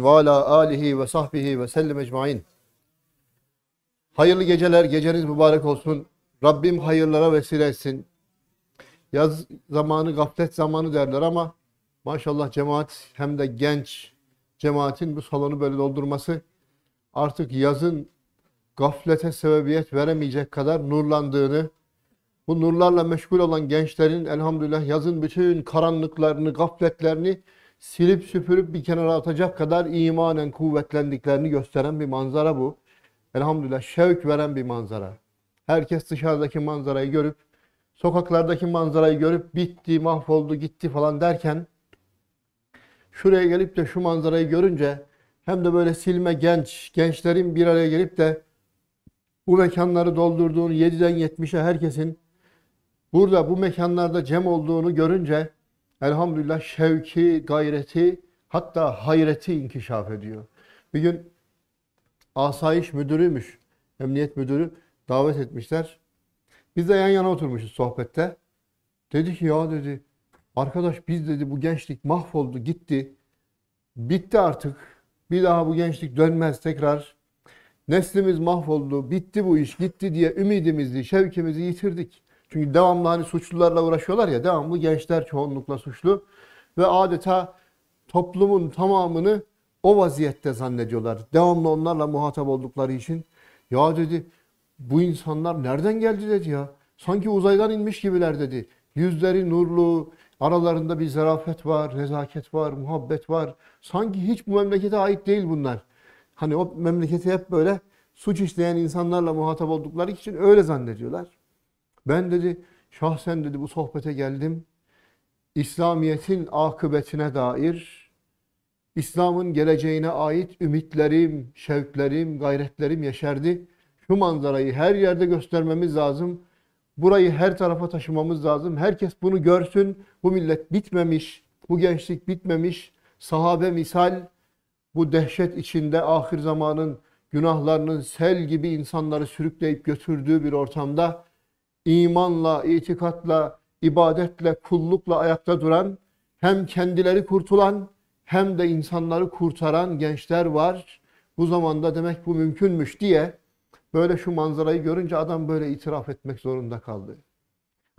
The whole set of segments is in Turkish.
ve ala alihi ve sahbihi ve sellem ecmain. Hayırlı geceler, geceniz mübarek olsun. Rabbim hayırlara vesile etsin. Yaz zamanı, gaflet zamanı derler ama maşallah cemaat hem de genç cemaatin bu salonu böyle doldurması artık yazın gaflete sebebiyet veremeyecek kadar nurlandığını, bu nurlarla meşgul olan gençlerin elhamdülillah yazın bütün karanlıklarını, gafletlerini silip süpürüp bir kenara atacak kadar imanen kuvvetlendiklerini gösteren bir manzara bu. Elhamdülillah şevk veren bir manzara. Herkes dışarıdaki manzarayı görüp, sokaklardaki manzarayı görüp bitti, mahvoldu, gitti falan derken şuraya gelip de şu manzarayı görünce hem de böyle silme genç, gençlerin bir araya gelip de bu mekanları doldurduğunu 7'den 70'e herkesin burada bu mekanlarda cem olduğunu görünce elhamdülillah şevki, gayreti hatta hayreti inkişaf ediyor. Bir gün asayiş müdürüymüş, emniyet müdürü davet etmişler. Biz de yan yana oturmuşuz sohbette. Dedi ki ya dedi, arkadaş biz dedi bu gençlik mahvoldu, gitti. Bitti artık. Bir daha bu gençlik dönmez tekrar. Neslimiz mahvoldu, bitti bu iş, gitti diye ümidimizi, şevkimizi yitirdik. Çünkü devamlı hani suçlularla uğraşıyorlar ya devamlı gençler çoğunlukla suçlu ve adeta toplumun tamamını o vaziyette zannediyorlar. Devamlı onlarla muhatap oldukları için ya dedi bu insanlar nereden geldi dedi ya. Sanki uzaydan inmiş gibiler dedi. Yüzleri nurlu, aralarında bir zarafet var, nezaket var, muhabbet var. Sanki hiç bu memlekete ait değil bunlar. Hani o memleketi hep böyle suç işleyen insanlarla muhatap oldukları için öyle zannediyorlar. Ben dedi şahsen dedi bu sohbete geldim. İslamiyet'in akıbetine dair İslam'ın geleceğine ait ümitlerim, şevklerim, gayretlerim yeşerdi. Şu manzarayı her yerde göstermemiz lazım. Burayı her tarafa taşımamız lazım. Herkes bunu görsün. Bu millet bitmemiş, bu gençlik bitmemiş. Sahabe misal bu dehşet içinde ahir zamanın günahlarının sel gibi insanları sürükleyip götürdüğü bir ortamda imanla, itikatla, ibadetle, kullukla ayakta duran, hem kendileri kurtulan hem de insanları kurtaran gençler var. Bu zamanda demek bu mümkünmüş diye böyle şu manzarayı görünce adam böyle itiraf etmek zorunda kaldı.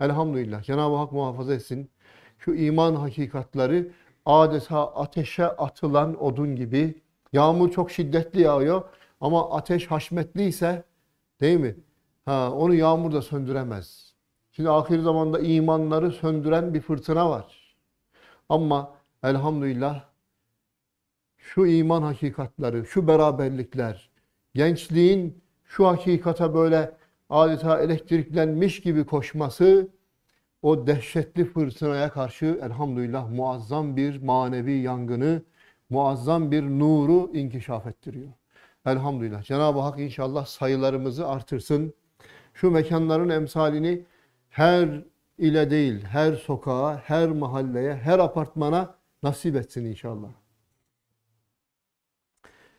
Elhamdülillah Cenab-ı Hak muhafaza etsin. Şu iman hakikatleri adeta ateşe atılan odun gibi. Yağmur çok şiddetli yağıyor ama ateş haşmetliyse değil mi? Ha, onu yağmur da söndüremez. Şimdi ahir zamanda imanları söndüren bir fırtına var. Ama elhamdülillah şu iman hakikatleri, şu beraberlikler, gençliğin şu hakikata böyle adeta elektriklenmiş gibi koşması o dehşetli fırtınaya karşı elhamdülillah muazzam bir manevi yangını, muazzam bir nuru inkişaf ettiriyor. Elhamdülillah. Cenab-ı Hak inşallah sayılarımızı artırsın şu mekanların emsalini her ile değil, her sokağa, her mahalleye, her apartmana nasip etsin inşallah.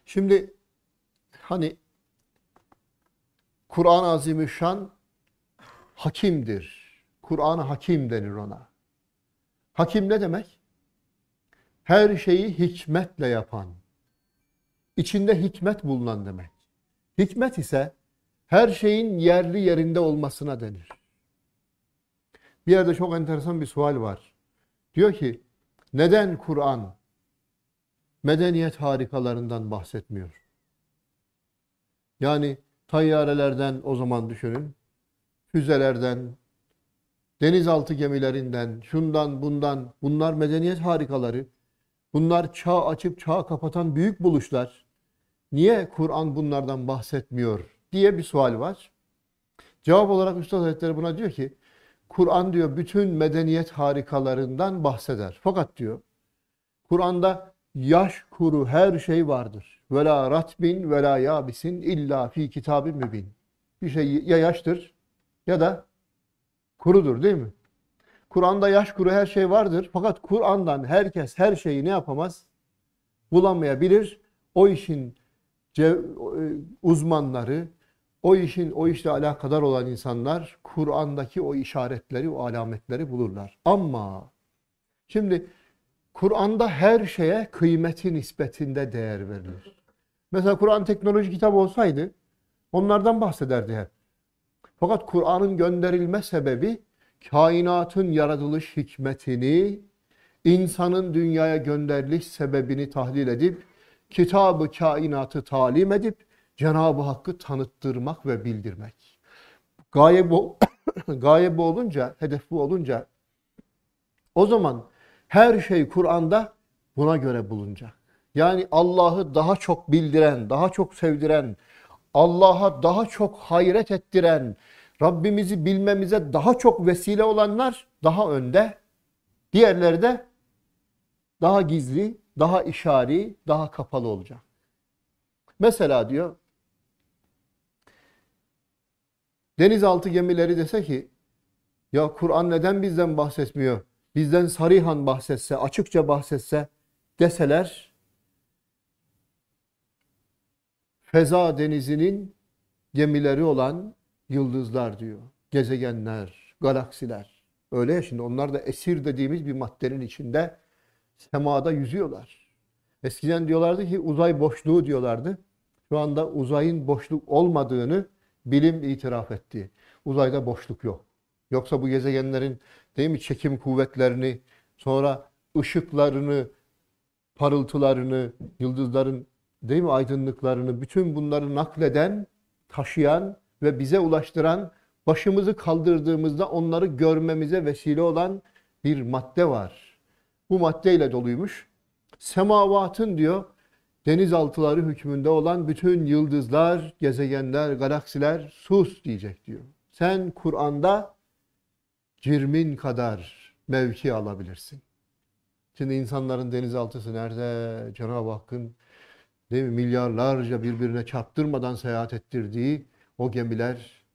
Şimdi hani Kur'an-ı Azimüşşan hakimdir. kuran Hakim denir ona. Hakim ne demek? Her şeyi hikmetle yapan, İçinde hikmet bulunan demek. Hikmet ise her şeyin yerli yerinde olmasına denir. Bir yerde çok enteresan bir sual var. Diyor ki neden Kur'an medeniyet harikalarından bahsetmiyor? Yani tayyarelerden o zaman düşünün, füzelerden, denizaltı gemilerinden, şundan bundan bunlar medeniyet harikaları. Bunlar çağ açıp çağ kapatan büyük buluşlar. Niye Kur'an bunlardan bahsetmiyor? diye bir sual var. Cevap olarak Üstad Hazretleri buna diyor ki, Kur'an diyor bütün medeniyet harikalarından bahseder. Fakat diyor, Kur'an'da yaş kuru her şey vardır. Vela la ratbin vela yabisin illa fi kitabı mübin. Bir şey ya yaştır ya da kurudur değil mi? Kur'an'da yaş kuru her şey vardır. Fakat Kur'an'dan herkes her şeyi ne yapamaz? Bulamayabilir. O işin e, uzmanları, o işin, o işle alakadar olan insanlar Kur'an'daki o işaretleri, o alametleri bulurlar. Ama şimdi Kur'an'da her şeye kıymeti nispetinde değer verilir. Mesela Kur'an teknoloji kitabı olsaydı onlardan bahsederdi hep. Fakat Kur'an'ın gönderilme sebebi kainatın yaratılış hikmetini, insanın dünyaya gönderiliş sebebini tahlil edip, kitabı kainatı talim edip, Cenab-ı Hakk'ı tanıttırmak ve bildirmek. Gaye bu, gaye bu olunca, hedef bu olunca o zaman her şey Kur'an'da buna göre bulunacak. Yani Allah'ı daha çok bildiren, daha çok sevdiren, Allah'a daha çok hayret ettiren, Rabbimizi bilmemize daha çok vesile olanlar daha önde. Diğerleri de daha gizli, daha işari, daha kapalı olacak. Mesela diyor Denizaltı gemileri dese ki ya Kur'an neden bizden bahsetmiyor? Bizden sarihan bahsetse, açıkça bahsetse deseler feza denizinin gemileri olan yıldızlar diyor. Gezegenler, galaksiler. Öyle ya şimdi onlar da esir dediğimiz bir maddenin içinde semada yüzüyorlar. Eskiden diyorlardı ki uzay boşluğu diyorlardı. Şu anda uzayın boşluk olmadığını bilim itiraf etti. Uzayda boşluk yok. Yoksa bu gezegenlerin değil mi çekim kuvvetlerini, sonra ışıklarını, parıltılarını, yıldızların değil mi aydınlıklarını, bütün bunları nakleden, taşıyan ve bize ulaştıran, başımızı kaldırdığımızda onları görmemize vesile olan bir madde var. Bu maddeyle doluymuş. Semavatın diyor denizaltıları hükmünde olan bütün yıldızlar, gezegenler, galaksiler sus diyecek diyor. Sen Kur'an'da cirmin kadar mevki alabilirsin. Şimdi insanların denizaltısı nerede? Cenab-ı Hakk'ın değil mi, milyarlarca birbirine çarptırmadan seyahat ettirdiği o gemiler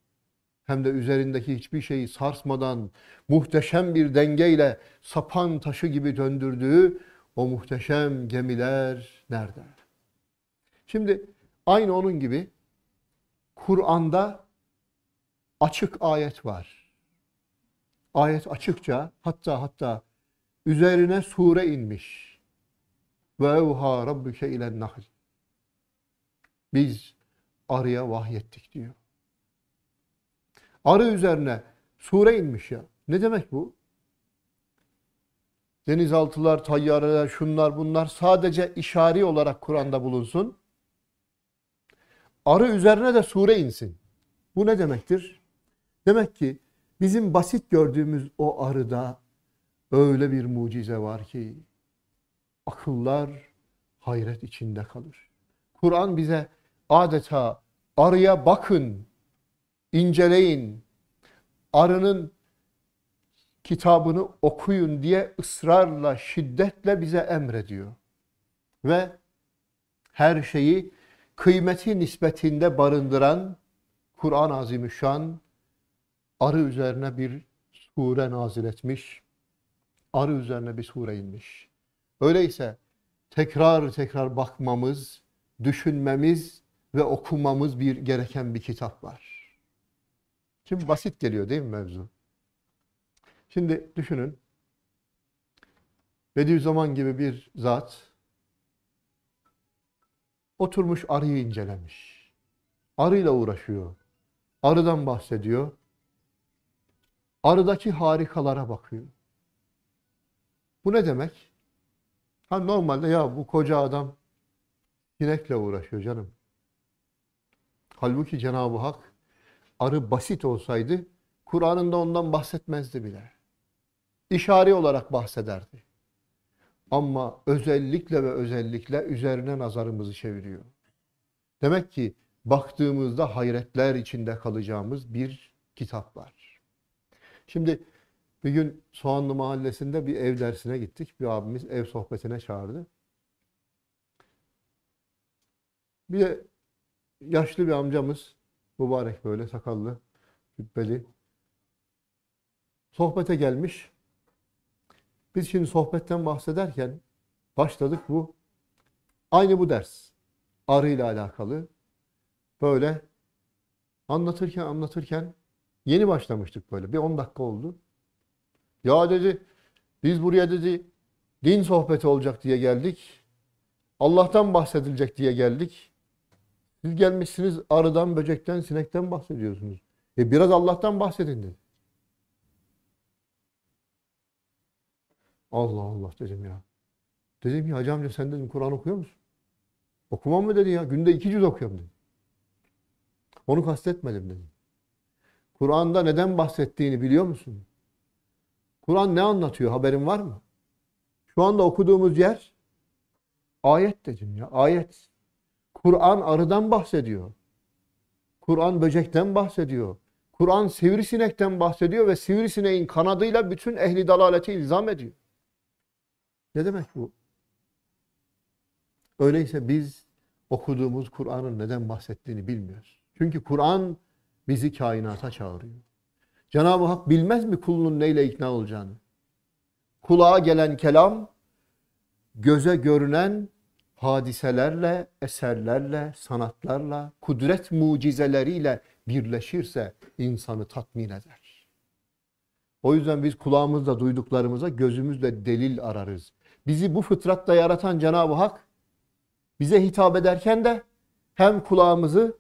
hem de üzerindeki hiçbir şeyi sarsmadan muhteşem bir dengeyle sapan taşı gibi döndürdüğü o muhteşem gemiler nerede? Şimdi aynı onun gibi Kur'an'da açık ayet var. Ayet açıkça hatta hatta üzerine sure inmiş. Ve evha rabbuke ilen nahl. Biz arıya vahyettik diyor. Arı üzerine sure inmiş ya. Ne demek bu? Denizaltılar, tayyareler, şunlar bunlar sadece işari olarak Kur'an'da bulunsun arı üzerine de sure insin. Bu ne demektir? Demek ki bizim basit gördüğümüz o arıda öyle bir mucize var ki akıllar hayret içinde kalır. Kur'an bize adeta arıya bakın, inceleyin, arının kitabını okuyun diye ısrarla, şiddetle bize emrediyor. Ve her şeyi kıymeti nispetinde barındıran Kur'an-ı Azimüşşan arı üzerine bir sure nazil etmiş. Arı üzerine bir sure inmiş. Öyleyse tekrar tekrar bakmamız, düşünmemiz ve okumamız bir gereken bir kitap var. Şimdi basit geliyor değil mi mevzu? Şimdi düşünün. Bediüzzaman gibi bir zat Oturmuş arıyı incelemiş. Arıyla uğraşıyor. Arıdan bahsediyor. Arıdaki harikalara bakıyor. Bu ne demek? Ha normalde ya bu koca adam sinekle uğraşıyor canım. Halbuki Cenab-ı Hak arı basit olsaydı Kur'an'ında ondan bahsetmezdi bile. İşari olarak bahsederdi. Ama özellikle ve özellikle üzerine nazarımızı çeviriyor. Demek ki baktığımızda hayretler içinde kalacağımız bir kitap var. Şimdi bir gün Soğanlı Mahallesi'nde bir ev dersine gittik. Bir abimiz ev sohbetine çağırdı. Bir de yaşlı bir amcamız, mübarek böyle sakallı, cübbeli, sohbete gelmiş. Biz şimdi sohbetten bahsederken başladık bu. Aynı bu ders. Arıyla alakalı. Böyle anlatırken anlatırken yeni başlamıştık böyle. Bir 10 dakika oldu. Ya dedi biz buraya dedi din sohbeti olacak diye geldik. Allah'tan bahsedilecek diye geldik. Siz gelmişsiniz arıdan, böcekten, sinekten bahsediyorsunuz. E biraz Allah'tan bahsedin dedi. Allah Allah dedim ya. Dedim ki hacı amca sen dedim Kur'an okuyor musun? Okumam mı dedi ya. Günde iki cüz okuyorum dedi. Onu kastetmedim dedim. Kur'an'da neden bahsettiğini biliyor musun? Kur'an ne anlatıyor? Haberin var mı? Şu anda okuduğumuz yer ayet dedim ya. Ayet. Kur'an arıdan bahsediyor. Kur'an böcekten bahsediyor. Kur'an sivrisinekten bahsediyor ve sivrisineğin kanadıyla bütün ehli dalaleti ilzam ediyor. Ne demek bu? Öyleyse biz okuduğumuz Kur'an'ın neden bahsettiğini bilmiyoruz. Çünkü Kur'an bizi kainata çağırıyor. Cenab-ı Hak bilmez mi kulunun neyle ikna olacağını? Kulağa gelen kelam, göze görünen hadiselerle, eserlerle, sanatlarla, kudret mucizeleriyle birleşirse insanı tatmin eder. O yüzden biz kulağımızla duyduklarımıza gözümüzle delil ararız bizi bu fıtratta yaratan Cenab-ı Hak bize hitap ederken de hem kulağımızı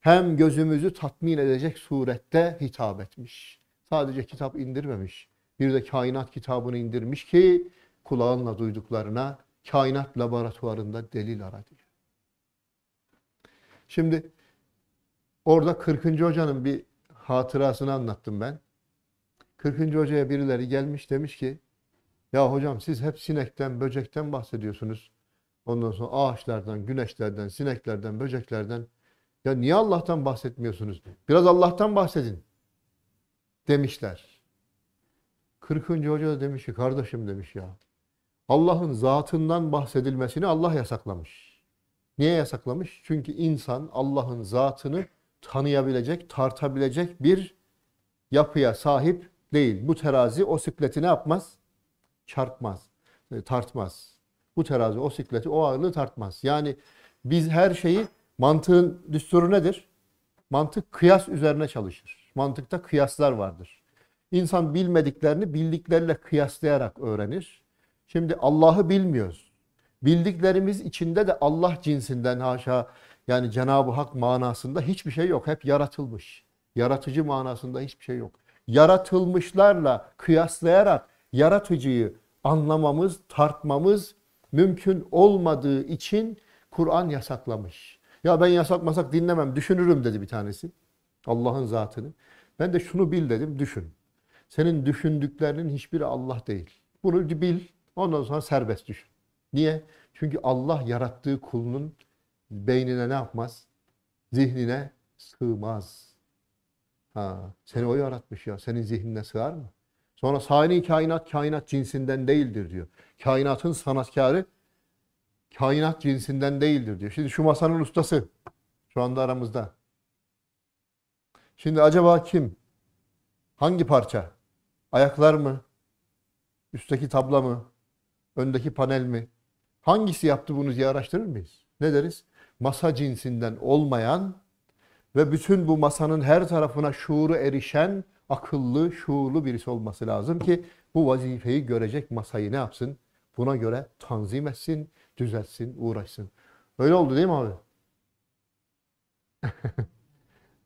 hem gözümüzü tatmin edecek surette hitap etmiş. Sadece kitap indirmemiş. Bir de kainat kitabını indirmiş ki kulağınla duyduklarına kainat laboratuvarında delil ara diyor. Şimdi orada 40. hocanın bir hatırasını anlattım ben. 40. hocaya birileri gelmiş demiş ki ya hocam siz hep sinekten, böcekten bahsediyorsunuz. Ondan sonra ağaçlardan, güneşlerden, sineklerden, böceklerden. Ya niye Allah'tan bahsetmiyorsunuz? Biraz Allah'tan bahsedin demişler. 40. hoca da demiş ki kardeşim demiş ya. Allah'ın zatından bahsedilmesini Allah yasaklamış. Niye yasaklamış? Çünkü insan Allah'ın zatını tanıyabilecek, tartabilecek bir yapıya sahip değil. Bu terazi o sikleti ne yapmaz? çarpmaz, e, tartmaz. Bu terazi o sikleti, o ağırlığı tartmaz. Yani biz her şeyi mantığın düsturu nedir? Mantık kıyas üzerine çalışır. Mantıkta kıyaslar vardır. İnsan bilmediklerini bildikleriyle kıyaslayarak öğrenir. Şimdi Allah'ı bilmiyoruz. Bildiklerimiz içinde de Allah cinsinden haşa yani Cenab-ı Hak manasında hiçbir şey yok. Hep yaratılmış. Yaratıcı manasında hiçbir şey yok. Yaratılmışlarla kıyaslayarak yaratıcıyı anlamamız, tartmamız mümkün olmadığı için Kur'an yasaklamış. Ya ben yasak masak dinlemem, düşünürüm dedi bir tanesi. Allah'ın zatını. Ben de şunu bil dedim, düşün. Senin düşündüklerinin hiçbiri Allah değil. Bunu bil, ondan sonra serbest düşün. Niye? Çünkü Allah yarattığı kulunun beynine ne yapmaz? Zihnine sığmaz. Ha, seni o yaratmış ya. Senin zihnine sığar mı? Sonra sani kainat kainat cinsinden değildir diyor. Kainatın sanatkarı kainat cinsinden değildir diyor. Şimdi şu masanın ustası şu anda aramızda. Şimdi acaba kim? Hangi parça? Ayaklar mı? Üstteki tabla mı? Öndeki panel mi? Hangisi yaptı bunu diye araştırır mıyız? Ne deriz? Masa cinsinden olmayan ve bütün bu masanın her tarafına şuuru erişen akıllı, şuurlu birisi olması lazım ki bu vazifeyi görecek masayı ne yapsın? Buna göre tanzim etsin, düzeltsin, uğraşsın. Öyle oldu değil mi abi?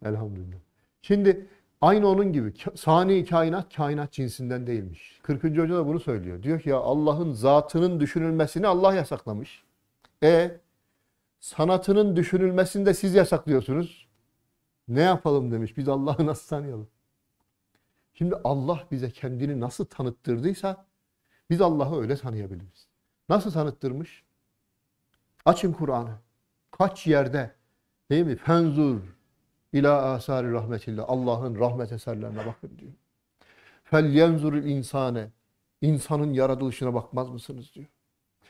Elhamdülillah. Şimdi aynı onun gibi sani kainat kainat cinsinden değilmiş. 40. hoca da bunu söylüyor. Diyor ki ya Allah'ın zatının düşünülmesini Allah yasaklamış. E sanatının düşünülmesini de siz yasaklıyorsunuz. Ne yapalım demiş. Biz Allah'ı nasıl tanıyalım? Şimdi Allah bize kendini nasıl tanıttırdıysa biz Allah'ı öyle tanıyabiliriz. Nasıl tanıttırmış? Açın Kur'an'ı. Kaç yerde değil mi? Fenzur ila asari rahmetillah. Allah'ın rahmet eserlerine bakın diyor. Fel yenzurul insane. İnsanın yaratılışına bakmaz mısınız diyor.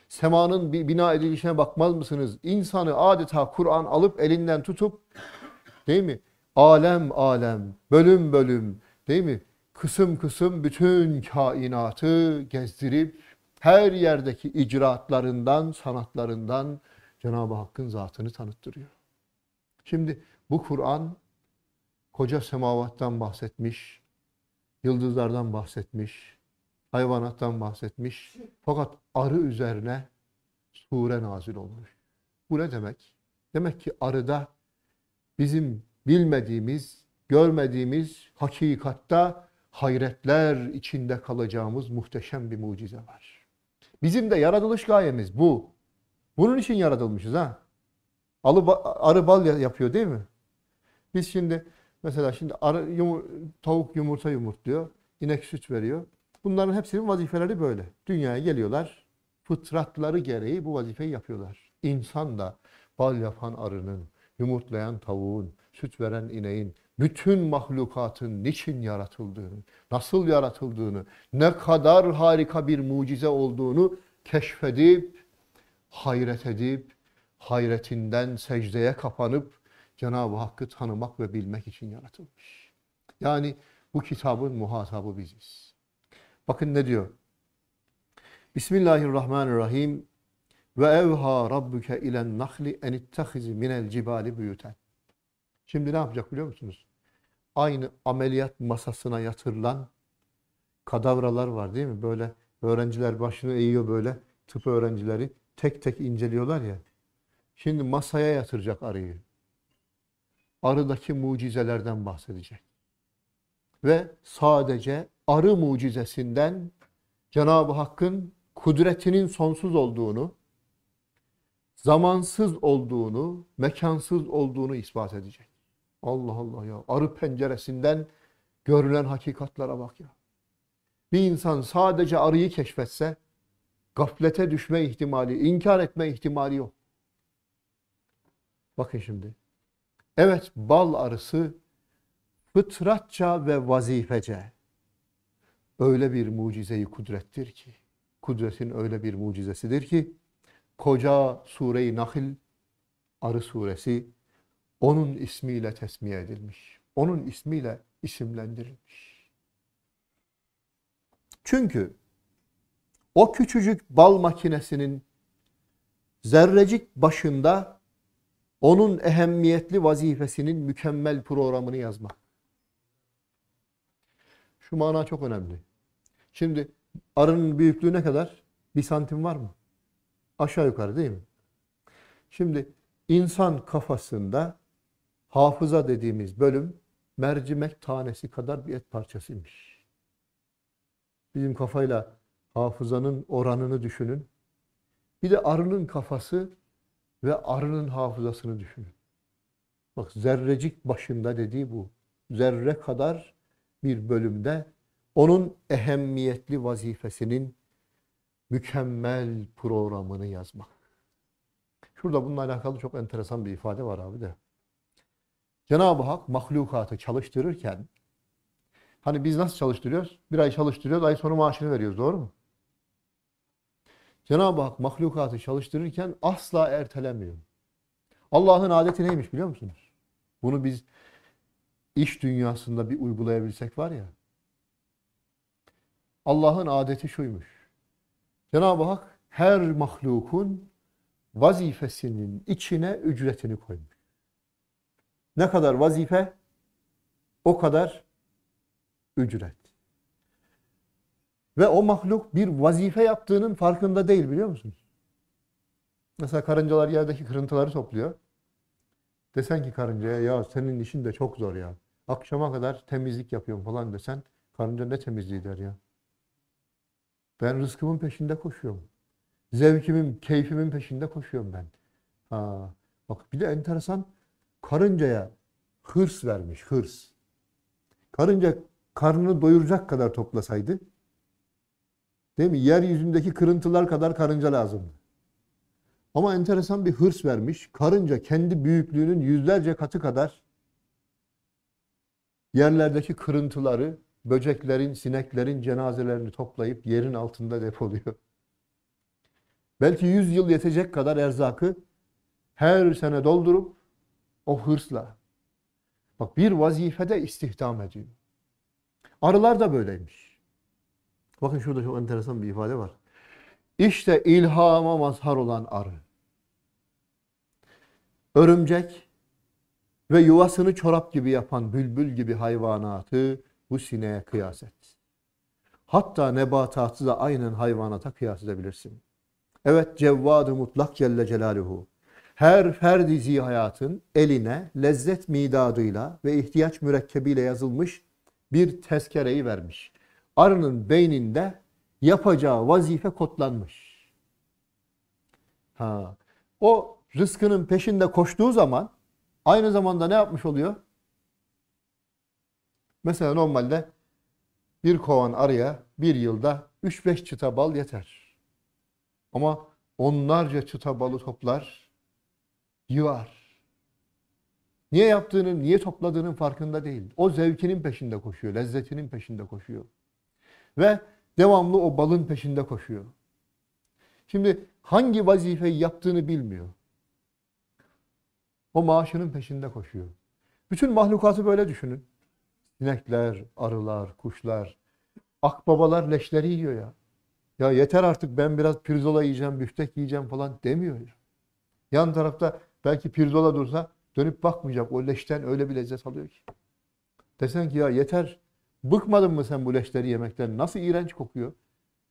Semanın bir bina edilişine bakmaz mısınız? İnsanı adeta Kur'an alıp elinden tutup değil mi? Alem alem, bölüm bölüm değil mi? kısım kısım bütün kainatı gezdirip her yerdeki icraatlarından, sanatlarından Cenab-ı Hakk'ın zatını tanıttırıyor. Şimdi bu Kur'an koca semavattan bahsetmiş, yıldızlardan bahsetmiş, hayvanattan bahsetmiş. Fakat arı üzerine sure nazil olmuş. Bu ne demek? Demek ki arıda bizim bilmediğimiz, görmediğimiz hakikatta hayretler içinde kalacağımız muhteşem bir mucize var. Bizim de yaratılış gayemiz bu. Bunun için yaratılmışız ha. Alı, arı bal yapıyor değil mi? Biz şimdi mesela şimdi arı, yumur, tavuk yumurta yumurtluyor, inek süt veriyor. Bunların hepsinin vazifeleri böyle. Dünyaya geliyorlar, fıtratları gereği bu vazifeyi yapıyorlar. İnsan da bal yapan arının, yumurtlayan tavuğun, süt veren ineğin, bütün mahlukatın niçin yaratıldığını, nasıl yaratıldığını, ne kadar harika bir mucize olduğunu keşfedip, hayret edip, hayretinden secdeye kapanıp Cenab-ı Hakk'ı tanımak ve bilmek için yaratılmış. Yani bu kitabın muhatabı biziz. Bakın ne diyor? Bismillahirrahmanirrahim. Ve evha rabbuke ilen nahli en ittehizi minel cibali buyuten. Şimdi ne yapacak biliyor musunuz? aynı ameliyat masasına yatırılan kadavralar var değil mi? Böyle öğrenciler başını eğiyor böyle tıp öğrencileri tek tek inceliyorlar ya. Şimdi masaya yatıracak arıyı. Arıdaki mucizelerden bahsedecek. Ve sadece arı mucizesinden Cenab-ı Hakk'ın kudretinin sonsuz olduğunu, zamansız olduğunu, mekansız olduğunu ispat edecek. Allah Allah ya. Arı penceresinden görülen hakikatlara bak ya. Bir insan sadece arıyı keşfetse gaflete düşme ihtimali, inkar etme ihtimali yok. Bakın şimdi. Evet bal arısı fıtratça ve vazifece öyle bir mucizeyi kudrettir ki, kudretin öyle bir mucizesidir ki, koca Sure-i Nahl, Arı Suresi onun ismiyle tesmiye edilmiş. Onun ismiyle isimlendirilmiş. Çünkü o küçücük bal makinesinin zerrecik başında onun ehemmiyetli vazifesinin mükemmel programını yazmak. Şu mana çok önemli. Şimdi arının büyüklüğü ne kadar? Bir santim var mı? Aşağı yukarı değil mi? Şimdi insan kafasında hafıza dediğimiz bölüm mercimek tanesi kadar bir et parçasıymış. Bizim kafayla hafızanın oranını düşünün. Bir de arının kafası ve arının hafızasını düşünün. Bak zerrecik başında dediği bu. Zerre kadar bir bölümde onun ehemmiyetli vazifesinin mükemmel programını yazmak. Şurada bununla alakalı çok enteresan bir ifade var abi de. Cenab-ı Hak mahlukatı çalıştırırken hani biz nasıl çalıştırıyoruz? Bir ay çalıştırıyoruz, ay sonu maaşını veriyoruz. Doğru mu? Cenab-ı Hak mahlukatı çalıştırırken asla ertelemiyor. Allah'ın adeti neymiş biliyor musunuz? Bunu biz iş dünyasında bir uygulayabilsek var ya. Allah'ın adeti şuymuş. Cenab-ı Hak her mahlukun vazifesinin içine ücretini koymuş. Ne kadar vazife? O kadar ücret. Ve o mahluk bir vazife yaptığının farkında değil biliyor musunuz? Mesela karıncalar yerdeki kırıntıları topluyor. Desen ki karıncaya ya senin işin de çok zor ya. Akşama kadar temizlik yapıyorum falan desen karınca ne temizliği der ya. Ben rızkımın peşinde koşuyorum. Zevkimin, keyfimin peşinde koşuyorum ben. Ha, bak bir de enteresan karıncaya hırs vermiş, hırs. Karınca karnını doyuracak kadar toplasaydı, değil mi? Yeryüzündeki kırıntılar kadar karınca lazımdı. Ama enteresan bir hırs vermiş. Karınca kendi büyüklüğünün yüzlerce katı kadar yerlerdeki kırıntıları, böceklerin, sineklerin cenazelerini toplayıp yerin altında depoluyor. Belki 100 yıl yetecek kadar erzakı her sene doldurup o hırsla. Bak bir vazifede istihdam ediyor. Arılar da böyleymiş. Bakın şurada çok enteresan bir ifade var. İşte ilhama mazhar olan arı. Örümcek ve yuvasını çorap gibi yapan bülbül gibi hayvanatı bu sineğe kıyas et. Hatta nebatatı da aynen hayvanata kıyas edebilirsin. Evet cevvad Mutlak Celle Celaluhu her ferdi hayatın eline lezzet midadıyla ve ihtiyaç mürekkebiyle yazılmış bir tezkereyi vermiş. Arının beyninde yapacağı vazife kodlanmış. Ha. O rızkının peşinde koştuğu zaman aynı zamanda ne yapmış oluyor? Mesela normalde bir kovan arıya bir yılda 3-5 çıta bal yeter. Ama onlarca çıta balı toplar yıvar. Niye yaptığının, niye topladığının farkında değil. O zevkinin peşinde koşuyor, lezzetinin peşinde koşuyor. Ve devamlı o balın peşinde koşuyor. Şimdi hangi vazifeyi yaptığını bilmiyor. O maaşının peşinde koşuyor. Bütün mahlukatı böyle düşünün. Sinekler, arılar, kuşlar, akbabalar leşleri yiyor ya. Ya yeter artık ben biraz pirzola yiyeceğim, büftek yiyeceğim falan demiyor ya. Yan tarafta Belki pirzola dursa dönüp bakmayacak. O leşten öyle bir lezzet alıyor ki. Desen ki ya yeter. Bıkmadın mı sen bu leşleri yemekten? Nasıl iğrenç kokuyor?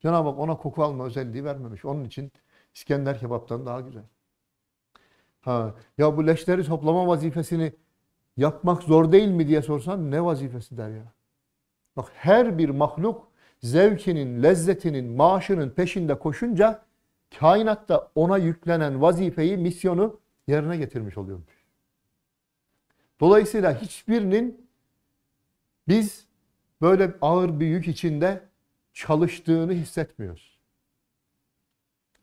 Cenab-ı Hak ona koku alma özelliği vermemiş. Onun için İskender kebaptan daha güzel. Ha, ya bu leşleri toplama vazifesini yapmak zor değil mi diye sorsan ne vazifesi der ya. Bak her bir mahluk zevkinin, lezzetinin, maaşının peşinde koşunca kainatta ona yüklenen vazifeyi, misyonu yerine getirmiş oluyormuş. Dolayısıyla hiçbirinin biz böyle ağır bir yük içinde çalıştığını hissetmiyoruz.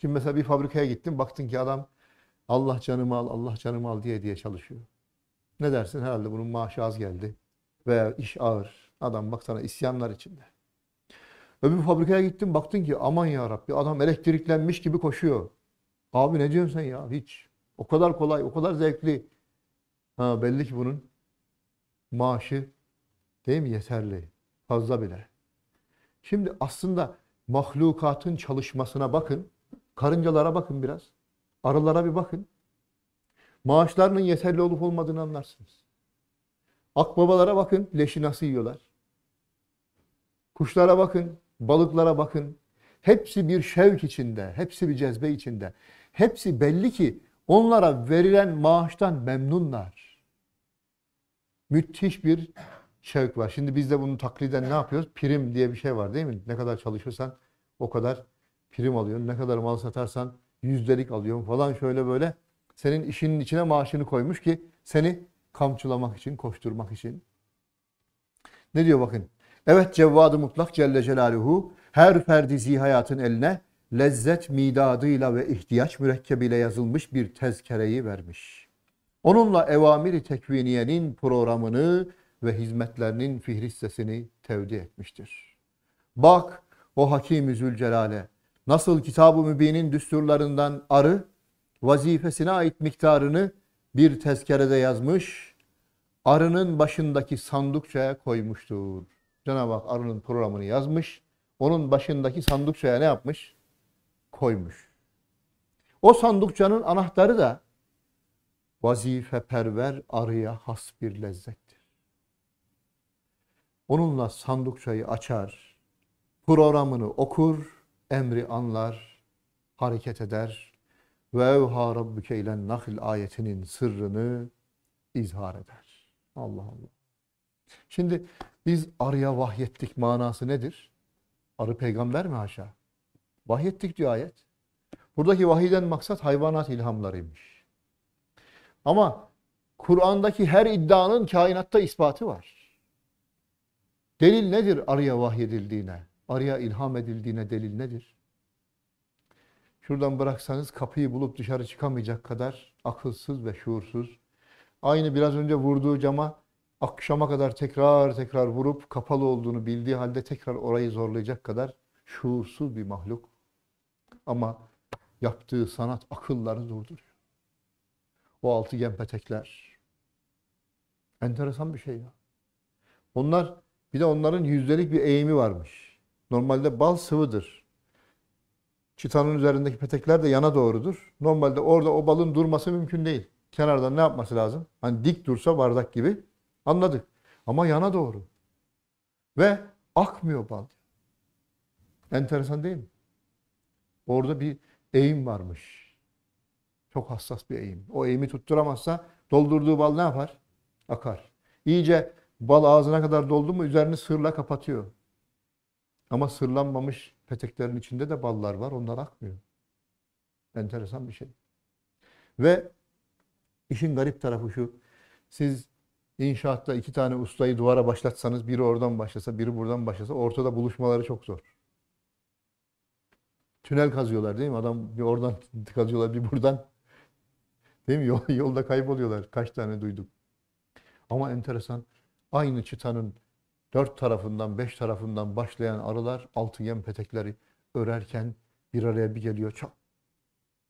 Şimdi mesela bir fabrikaya gittim, baktın ki adam Allah canımı al, Allah canımı al diye diye çalışıyor. Ne dersin? Herhalde bunun maaşı az geldi. Veya iş ağır. Adam bak sana isyanlar içinde. Öbür fabrikaya gittim, baktın ki aman ya Rabbi adam elektriklenmiş gibi koşuyor. Abi ne diyorsun sen ya? Hiç. O kadar kolay, o kadar zevkli. Ha belli ki bunun maaşı değil mi yeterli. Fazla bile. Şimdi aslında mahlukatın çalışmasına bakın. Karıncalara bakın biraz. Arılara bir bakın. Maaşlarının yeterli olup olmadığını anlarsınız. Akbabalara bakın leşi nasıl yiyorlar. Kuşlara bakın, balıklara bakın. Hepsi bir şevk içinde, hepsi bir cezbe içinde. Hepsi belli ki Onlara verilen maaştan memnunlar. Müthiş bir şevk var. Şimdi biz de bunu takliden ne yapıyoruz? Prim diye bir şey var değil mi? Ne kadar çalışırsan o kadar prim alıyorsun. Ne kadar mal satarsan yüzdelik alıyorsun falan şöyle böyle. Senin işinin içine maaşını koymuş ki seni kamçılamak için, koşturmak için. Ne diyor bakın. Evet cevvad Mutlak Celle Celaluhu her ferdi zihayatın eline lezzet midadıyla ve ihtiyaç mürekkebiyle yazılmış bir tezkereyi vermiş. Onunla evamiri tekviniyenin programını ve hizmetlerinin fihristesini tevdi etmiştir. Bak o Hakim-i Zülcelal'e nasıl Kitab-ı Mübin'in düsturlarından arı vazifesine ait miktarını bir tezkerede yazmış, arının başındaki sandıkçaya koymuştur. Cenab-ı Hak arının programını yazmış, onun başındaki sandıkçaya ne yapmış? koymuş. O sandıkçanın anahtarı da vazife perver arıya has bir lezzettir. Onunla sandıkçayı açar, programını okur, emri anlar, hareket eder ve evha rabbuke ile nahl ayetinin sırrını izhar eder. Allah Allah. Şimdi biz arıya vahyettik manası nedir? Arı peygamber mi aşağı? Vahyettik diyor ayet. Buradaki vahiden maksat hayvanat ilhamlarıymış. Ama Kur'an'daki her iddianın kainatta ispatı var. Delil nedir arıya vahyedildiğine, arıya ilham edildiğine delil nedir? Şuradan bıraksanız kapıyı bulup dışarı çıkamayacak kadar akılsız ve şuursuz. Aynı biraz önce vurduğu cama akşama kadar tekrar tekrar vurup kapalı olduğunu bildiği halde tekrar orayı zorlayacak kadar şuursuz bir mahluk ama yaptığı sanat akılları durduruyor. O altıgen petekler. Enteresan bir şey ya. Onlar bir de onların yüzdelik bir eğimi varmış. Normalde bal sıvıdır. Çıtanın üzerindeki petekler de yana doğrudur. Normalde orada o balın durması mümkün değil. Kenardan ne yapması lazım? Hani dik dursa bardak gibi. Anladık. Ama yana doğru. Ve akmıyor bal. Enteresan değil mi? Orada bir eğim varmış. Çok hassas bir eğim. O eğimi tutturamazsa doldurduğu bal ne yapar? Akar. İyice bal ağzına kadar doldu mu üzerini sırla kapatıyor. Ama sırlanmamış peteklerin içinde de ballar var. Onlar akmıyor. Enteresan bir şey. Ve işin garip tarafı şu. Siz inşaatta iki tane ustayı duvara başlatsanız biri oradan başlasa biri buradan başlasa ortada buluşmaları çok zor. Tünel kazıyorlar değil mi? Adam bir oradan kazıyorlar bir buradan. Değil mi? Yol, yolda kayboluyorlar. Kaç tane duyduk. Ama enteresan. Aynı çıtanın dört tarafından, beş tarafından başlayan arılar altı yem petekleri örerken bir araya bir geliyor. Çok.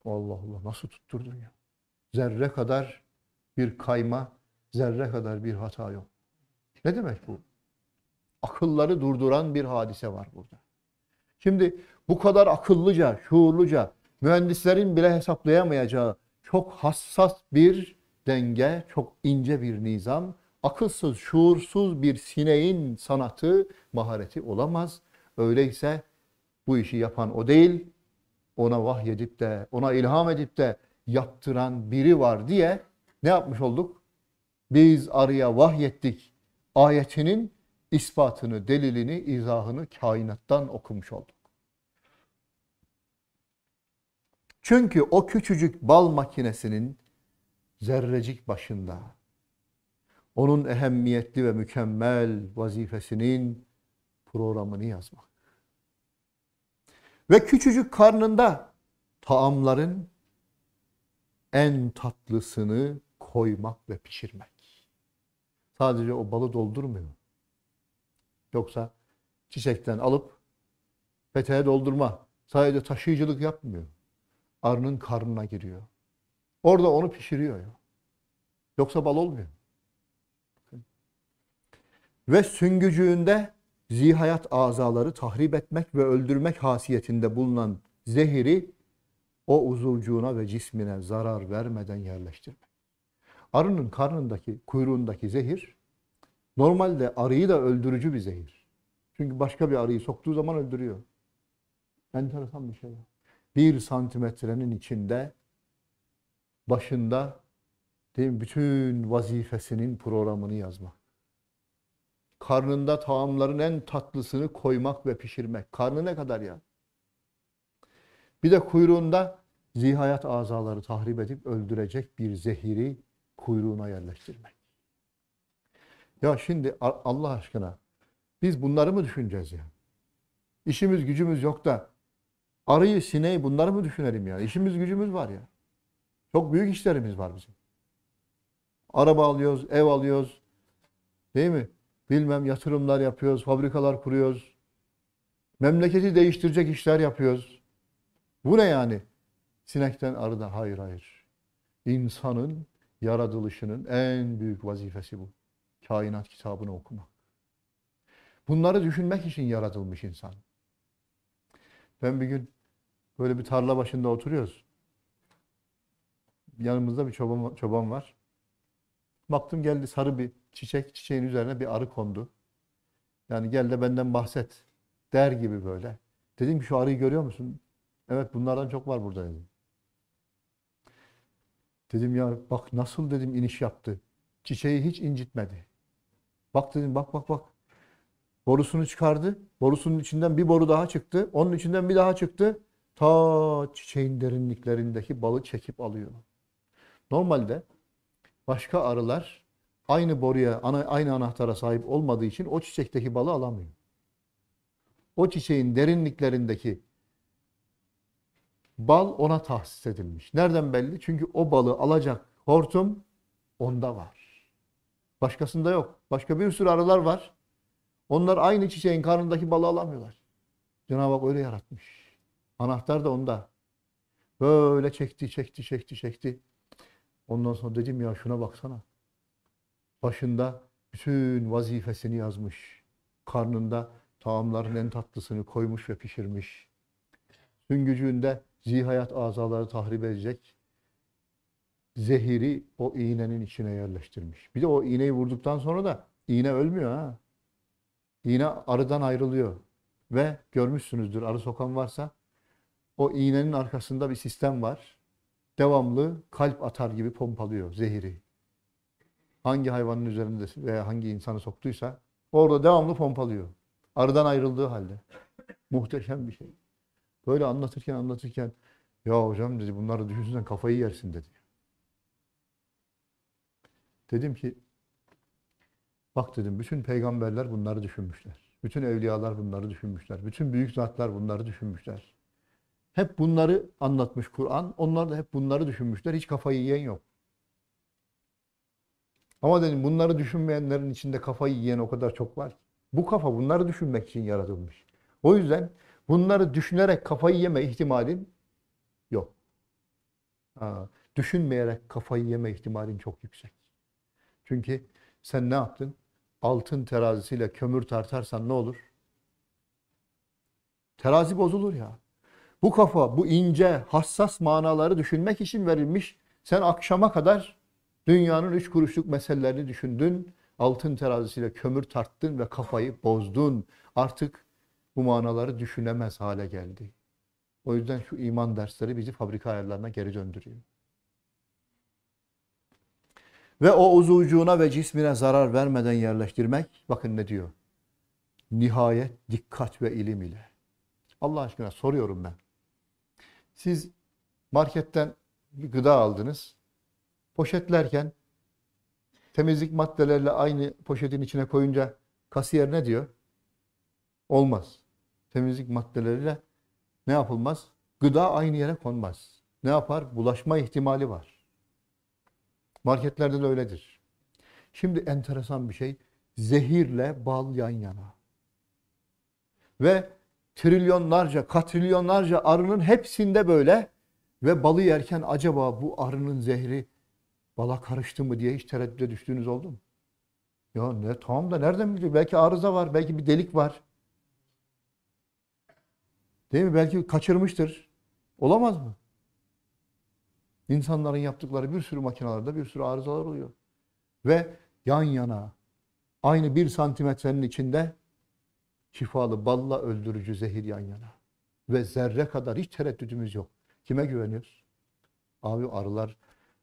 Allah Allah nasıl tutturdun ya? Zerre kadar bir kayma, zerre kadar bir hata yok. Ne demek bu? Akılları durduran bir hadise var burada. Şimdi bu kadar akıllıca, şuurluca, mühendislerin bile hesaplayamayacağı çok hassas bir denge, çok ince bir nizam, akılsız, şuursuz bir sineğin sanatı, mahareti olamaz. Öyleyse bu işi yapan o değil, ona vahyedip de, ona ilham edip de yaptıran biri var diye ne yapmış olduk? Biz arıya vahyettik ayetinin ispatını, delilini, izahını kainattan okumuş olduk. Çünkü o küçücük bal makinesinin zerrecik başında onun ehemmiyetli ve mükemmel vazifesinin programını yazmak. Ve küçücük karnında taamların en tatlısını koymak ve pişirmek. Sadece o balı doldurmuyor. Yoksa çiçekten alıp peteğe doldurma. Sadece taşıyıcılık yapmıyor arının karnına giriyor. Orada onu pişiriyor. Yoksa bal olmuyor. Ve süngücüğünde zihayat azaları tahrip etmek ve öldürmek hasiyetinde bulunan zehiri o uzuvcuğuna ve cismine zarar vermeden yerleştirmek. Arının karnındaki, kuyruğundaki zehir normalde arıyı da öldürücü bir zehir. Çünkü başka bir arıyı soktuğu zaman öldürüyor. Enteresan bir şey bir santimetrenin içinde başında değil mi? bütün vazifesinin programını yazmak. Karnında taamların en tatlısını koymak ve pişirmek. Karnı ne kadar ya? Bir de kuyruğunda zihayat azaları tahrip edip öldürecek bir zehiri kuyruğuna yerleştirmek. Ya şimdi Allah aşkına biz bunları mı düşüneceğiz ya? İşimiz gücümüz yok da Arıyı, sineği bunları mı düşünelim ya? İşimiz gücümüz var ya. Çok büyük işlerimiz var bizim. Araba alıyoruz, ev alıyoruz. Değil mi? Bilmem yatırımlar yapıyoruz, fabrikalar kuruyoruz. Memleketi değiştirecek işler yapıyoruz. Bu ne yani? Sinekten arıda hayır hayır. İnsanın yaratılışının en büyük vazifesi bu. Kainat kitabını okumak. Bunları düşünmek için yaratılmış insan. Ben bir gün böyle bir tarla başında oturuyoruz. Yanımızda bir çoban, çoban var. Baktım geldi sarı bir çiçek. Çiçeğin üzerine bir arı kondu. Yani gel de benden bahset der gibi böyle. Dedim ki şu arıyı görüyor musun? Evet bunlardan çok var burada dedim. Dedim ya bak nasıl dedim iniş yaptı. Çiçeği hiç incitmedi. Bak dedim bak bak bak. Borusunu çıkardı. Borusunun içinden bir boru daha çıktı. Onun içinden bir daha çıktı. Ta çiçeğin derinliklerindeki balı çekip alıyor. Normalde başka arılar aynı boruya, aynı anahtara sahip olmadığı için o çiçekteki balı alamıyor. O çiçeğin derinliklerindeki bal ona tahsis edilmiş. Nereden belli? Çünkü o balı alacak hortum onda var. Başkasında yok. Başka bir sürü arılar var. Onlar aynı çiçeğin karnındaki balı alamıyorlar. Cenab-ı Hak öyle yaratmış. Anahtar da onda. Böyle çekti, çekti, çekti, çekti. Ondan sonra dedim ya şuna baksana. Başında bütün vazifesini yazmış. Karnında taamların en tatlısını koymuş ve pişirmiş. Süngücüğünde zihayat azaları tahrip edecek zehiri o iğnenin içine yerleştirmiş. Bir de o iğneyi vurduktan sonra da iğne ölmüyor ha iğne arıdan ayrılıyor. Ve görmüşsünüzdür arı sokan varsa o iğnenin arkasında bir sistem var. Devamlı kalp atar gibi pompalıyor zehiri. Hangi hayvanın üzerinde veya hangi insanı soktuysa orada devamlı pompalıyor. Arıdan ayrıldığı halde. Muhteşem bir şey. Böyle anlatırken anlatırken ya hocam dedi bunları düşünsen kafayı yersin dedi. Dedim ki Bak dedim bütün peygamberler bunları düşünmüşler. Bütün evliyalar bunları düşünmüşler. Bütün büyük zatlar bunları düşünmüşler. Hep bunları anlatmış Kur'an. Onlar da hep bunları düşünmüşler. Hiç kafayı yiyen yok. Ama dedim bunları düşünmeyenlerin içinde kafayı yiyen o kadar çok var. ki. Bu kafa bunları düşünmek için yaratılmış. O yüzden bunları düşünerek kafayı yeme ihtimalin yok. Ha, düşünmeyerek kafayı yeme ihtimalin çok yüksek. Çünkü sen ne yaptın? altın terazisiyle kömür tartarsan ne olur? Terazi bozulur ya. Bu kafa, bu ince, hassas manaları düşünmek için verilmiş. Sen akşama kadar dünyanın üç kuruşluk meselelerini düşündün. Altın terazisiyle kömür tarttın ve kafayı bozdun. Artık bu manaları düşünemez hale geldi. O yüzden şu iman dersleri bizi fabrika ayarlarına geri döndürüyor ve o uzucuğuna ve cismine zarar vermeden yerleştirmek. Bakın ne diyor. Nihayet dikkat ve ilim ile. Allah aşkına soruyorum ben. Siz marketten bir gıda aldınız. Poşetlerken temizlik maddelerle aynı poşetin içine koyunca kasiyer ne diyor? Olmaz. Temizlik maddeleriyle ne yapılmaz? Gıda aynı yere konmaz. Ne yapar? Bulaşma ihtimali var. Marketlerde de öyledir. Şimdi enteresan bir şey. Zehirle bal yan yana. Ve trilyonlarca, katrilyonlarca arının hepsinde böyle ve balı yerken acaba bu arının zehri bala karıştı mı diye hiç tereddüte düştüğünüz oldu mu? Ya ne tamam da nereden biliyor? Belki arıza var, belki bir delik var. Değil mi? Belki kaçırmıştır. Olamaz mı? İnsanların yaptıkları bir sürü makinalarda bir sürü arızalar oluyor. Ve yan yana aynı bir santimetrenin içinde şifalı balla öldürücü zehir yan yana. Ve zerre kadar hiç tereddüdümüz yok. Kime güveniyoruz? Abi arılar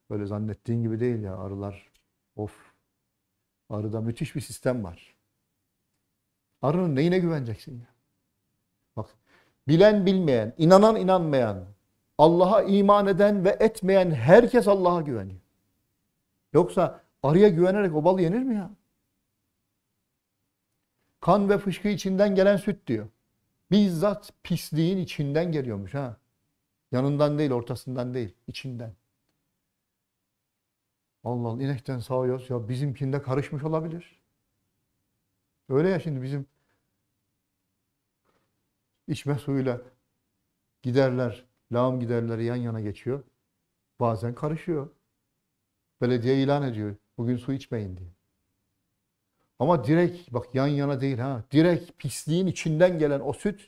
böyle zannettiğin gibi değil ya arılar. Of. Arıda müthiş bir sistem var. Arının neyine güveneceksin ya? Bak bilen bilmeyen, inanan inanmayan, Allah'a iman eden ve etmeyen herkes Allah'a güveniyor. Yoksa arıya güvenerek o bal yenir mi ya? Kan ve fışkı içinden gelen süt diyor. Bizzat pisliğin içinden geliyormuş ha. Yanından değil, ortasından değil, içinden. Allah Allah inekten sağıyoruz ya bizimkinde karışmış olabilir. Öyle ya şimdi bizim içme suyuyla giderler lağım giderleri yan yana geçiyor. Bazen karışıyor. Belediye ilan ediyor. Bugün su içmeyin diye. Ama direkt bak yan yana değil ha. Direkt pisliğin içinden gelen o süt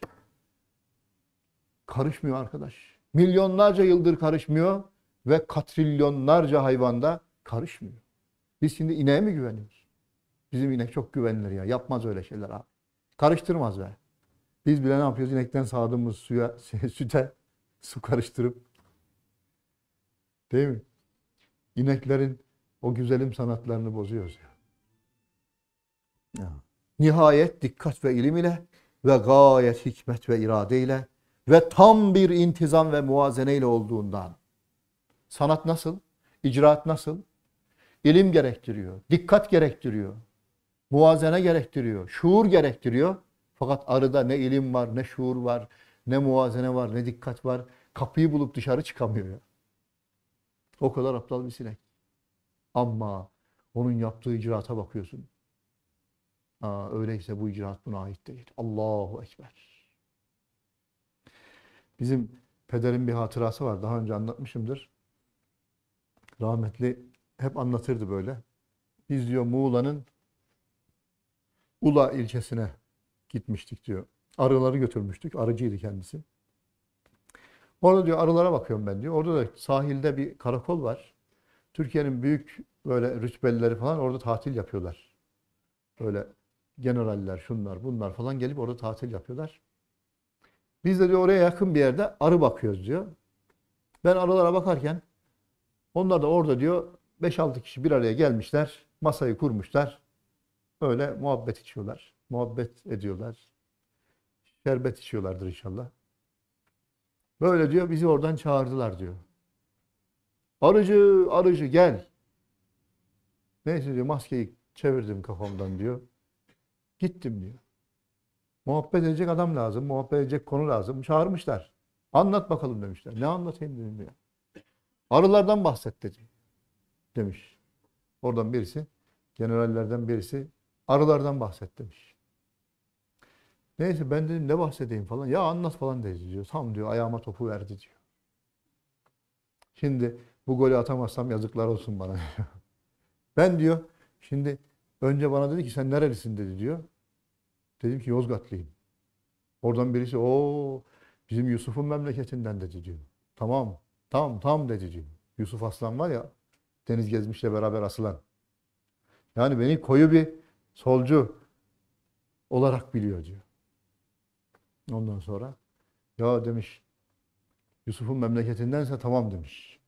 karışmıyor arkadaş. Milyonlarca yıldır karışmıyor ve katrilyonlarca hayvanda karışmıyor. Biz şimdi ineğe mi güveniyoruz? Bizim inek çok güvenilir ya. Yapmaz öyle şeyler abi. Karıştırmaz be. Biz bile ne yapıyoruz? İnekten sağdığımız suya, süte su karıştırıp değil mi? İneklerin o güzelim sanatlarını bozuyoruz ya. ya. Nihayet dikkat ve ilim ile ve gayet hikmet ve irade ile ve tam bir intizam ve muazene ile olduğundan. Sanat nasıl? İcraat nasıl? İlim gerektiriyor, dikkat gerektiriyor, muazene gerektiriyor, şuur gerektiriyor. Fakat arada ne ilim var, ne şuur var, ne muazene var, ne dikkat var. Kapıyı bulup dışarı çıkamıyor ya. O kadar aptal bir sinek. Ama onun yaptığı icraata bakıyorsun. Aa, öyleyse bu icraat buna ait değil. Allahu Ekber. Bizim pederin bir hatırası var. Daha önce anlatmışımdır. Rahmetli hep anlatırdı böyle. Biz diyor Muğla'nın Ula ilçesine gitmiştik diyor. Arıları götürmüştük. Arıcıydı kendisi. Orada diyor arılara bakıyorum ben diyor. Orada da sahilde bir karakol var. Türkiye'nin büyük böyle rütbelileri falan orada tatil yapıyorlar. Böyle generaller, şunlar, bunlar falan gelip orada tatil yapıyorlar. Biz de diyor oraya yakın bir yerde arı bakıyoruz diyor. Ben arılara bakarken onlar da orada diyor 5-6 kişi bir araya gelmişler. Masayı kurmuşlar. Öyle muhabbet içiyorlar. Muhabbet ediyorlar. Şerbet içiyorlardır inşallah. Böyle diyor bizi oradan çağırdılar diyor. Arıcı, arıcı gel. Neyse diyor maskeyi çevirdim kafamdan diyor. Gittim diyor. Muhabbet edecek adam lazım, muhabbet edecek konu lazım. Çağırmışlar. Anlat bakalım demişler. Ne anlatayım dedim diyor. Arılardan bahset dedi. Demiş. Oradan birisi, generallerden birisi arılardan bahset demiş. Neyse ben dedim ne bahsedeyim falan. Ya anlat falan dedi diyor. Tam diyor ayağıma topu verdi diyor. Şimdi bu golü atamazsam yazıklar olsun bana diyor. ben diyor şimdi önce bana dedi ki sen nerelisin dedi diyor. Dedim ki Yozgatlıyım. Oradan birisi o bizim Yusuf'un memleketinden dedi diyor. Tamam tam tam dedi diyor. Yusuf Aslan var ya Deniz Gezmiş'le beraber asılan. Yani beni koyu bir solcu olarak biliyor diyor. Ondan sonra ya demiş Yusuf'un memleketindense tamam demiş.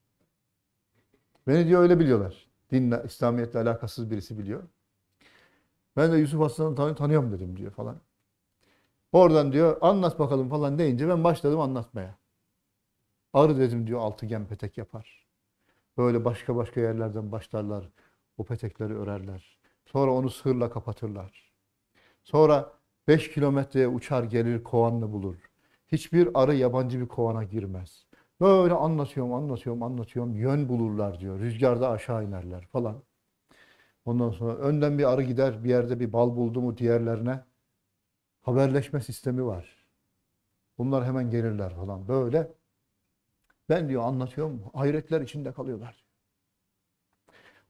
Beni diyor öyle biliyorlar. Dinle, İslamiyet'le alakasız birisi biliyor. Ben de Yusuf Aslan'ı tanı tanıyorum dedim diyor falan. Oradan diyor anlat bakalım falan deyince ben başladım anlatmaya. Arı dedim diyor altıgen petek yapar. Böyle başka başka yerlerden başlarlar. O petekleri örerler. Sonra onu sırla kapatırlar. Sonra Beş kilometreye uçar gelir kovanını bulur. Hiçbir arı yabancı bir kovana girmez. Böyle anlatıyorum, anlatıyorum, anlatıyorum. Yön bulurlar diyor. Rüzgarda aşağı inerler falan. Ondan sonra önden bir arı gider, bir yerde bir bal buldu mu diğerlerine. Haberleşme sistemi var. Bunlar hemen gelirler falan. Böyle ben diyor anlatıyorum, hayretler içinde kalıyorlar.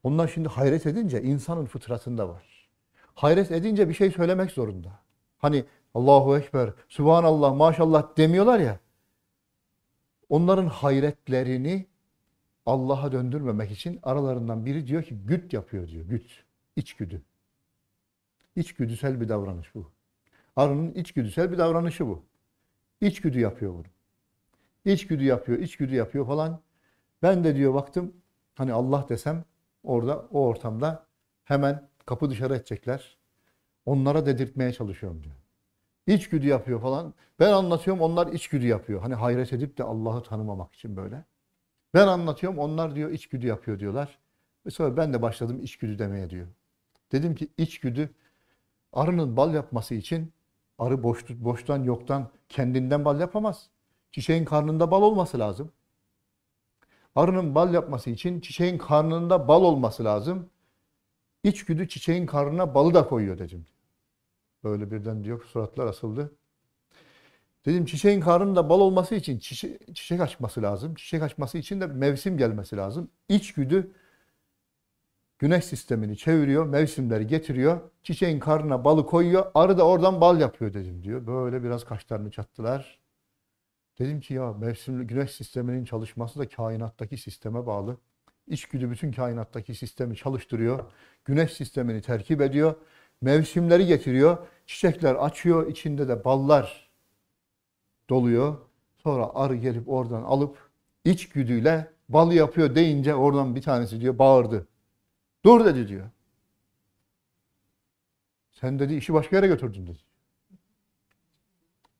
Onlar şimdi hayret edince insanın fıtratında var. Hayret edince bir şey söylemek zorunda. Hani Allahu Ekber, Subhanallah, maşallah demiyorlar ya. Onların hayretlerini Allah'a döndürmemek için aralarından biri diyor ki güt yapıyor diyor. Güt. içgüdü, İçgüdüsel bir davranış bu. Arının içgüdüsel bir davranışı bu. İçgüdü yapıyor bunu. İçgüdü yapıyor, içgüdü yapıyor falan. Ben de diyor baktım hani Allah desem orada o ortamda hemen kapı dışarı edecekler. Onlara dedirtmeye çalışıyorum diyor. İçgüdü yapıyor falan. Ben anlatıyorum onlar içgüdü yapıyor. Hani hayret edip de Allah'ı tanımamak için böyle. Ben anlatıyorum onlar diyor içgüdü yapıyor diyorlar. Ve sonra ben de başladım içgüdü demeye diyor. Dedim ki içgüdü arının bal yapması için arı boş, boştan yoktan kendinden bal yapamaz. Çiçeğin karnında bal olması lazım. Arının bal yapması için çiçeğin karnında bal olması lazım. İçgüdü çiçeğin karnına balı da koyuyor dedim. Böyle birden diyor suratlar asıldı. Dedim çiçeğin karnında bal olması için çiçe çiçek açması lazım. Çiçek açması için de mevsim gelmesi lazım. İçgüdü güneş sistemini çeviriyor, mevsimleri getiriyor. Çiçeğin karnına balı koyuyor. Arı da oradan bal yapıyor dedim diyor. Böyle biraz kaşlarını çattılar. Dedim ki ya mevsim güneş sisteminin çalışması da kainattaki sisteme bağlı. İçgüdü bütün kainattaki sistemi çalıştırıyor. Güneş sistemini terkip ediyor. Mevsimleri getiriyor. Çiçekler açıyor, içinde de ballar doluyor. Sonra arı gelip oradan alıp iç güdüyle bal yapıyor deyince oradan bir tanesi diyor bağırdı. Dur dedi diyor. Sen dedi işi başka yere götürdün dedi.